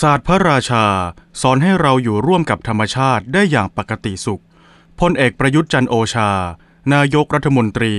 ศาสตร์พระราชาสอนให้เราอยู่ร่วมกับธรรมชาติได้อย่างปกติสุข พลเอกประยุทธ์จันโอชา นายกรัฐมนตรี